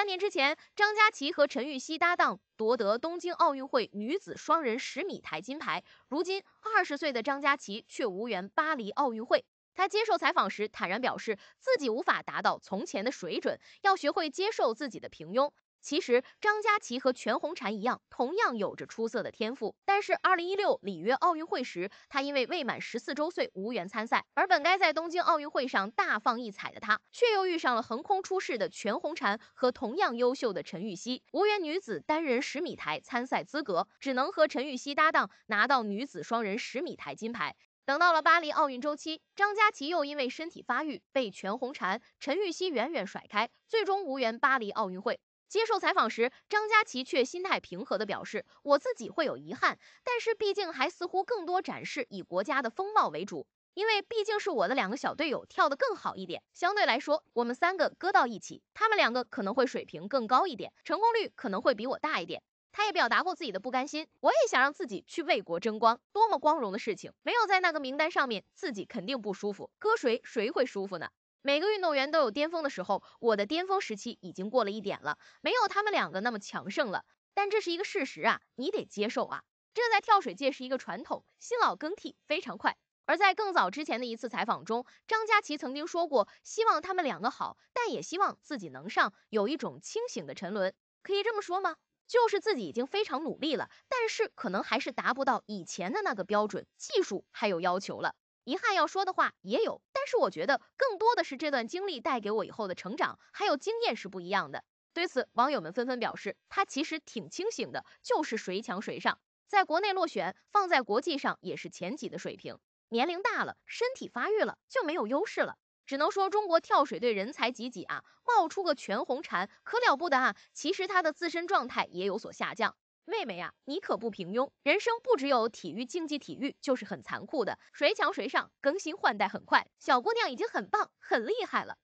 三年之前，张佳琪和陈芋汐搭档夺得东京奥运会女子双人十米台金牌。如今，二十岁的张佳琪却无缘巴黎奥运会。她接受采访时坦然表示，自己无法达到从前的水准，要学会接受自己的平庸。其实张佳琪和全红婵一样，同样有着出色的天赋。但是二零一六里约奥运会时，她因为未满十四周岁无缘参赛，而本该在东京奥运会上大放异彩的她，却又遇上了横空出世的全红婵和同样优秀的陈芋汐，无缘女子单人十米台参赛资格，只能和陈芋汐搭档拿到女子双人十米台金牌。等到了巴黎奥运周期，张佳琪又因为身体发育被全红婵、陈芋汐远远甩开，最终无缘巴黎奥运会。接受采访时，张佳琪却心态平和地表示：“我自己会有遗憾，但是毕竟还似乎更多展示以国家的风貌为主，因为毕竟是我的两个小队友跳得更好一点。相对来说，我们三个搁到一起，他们两个可能会水平更高一点，成功率可能会比我大一点。”他也表达过自己的不甘心：“我也想让自己去为国争光，多么光荣的事情！没有在那个名单上面，自己肯定不舒服。搁谁，谁会舒服呢？”每个运动员都有巅峰的时候，我的巅峰时期已经过了一点了，没有他们两个那么强盛了。但这是一个事实啊，你得接受啊。这在跳水界是一个传统，新老更替非常快。而在更早之前的一次采访中，张佳琪曾经说过，希望他们两个好，但也希望自己能上，有一种清醒的沉沦。可以这么说吗？就是自己已经非常努力了，但是可能还是达不到以前的那个标准，技术还有要求了。遗憾要说的话也有。但是我觉得更多的是这段经历带给我以后的成长，还有经验是不一样的。对此，网友们纷纷表示，他其实挺清醒的，就是谁强谁上。在国内落选，放在国际上也是前几的水平。年龄大了，身体发育了就没有优势了，只能说中国跳水队人才济济啊，冒出个全红婵可了不得啊。其实他的自身状态也有所下降。妹妹呀，你可不平庸。人生不只有体育竞技，体育就是很残酷的，谁强谁上，更新换代很快。小姑娘已经很棒、很厉害了。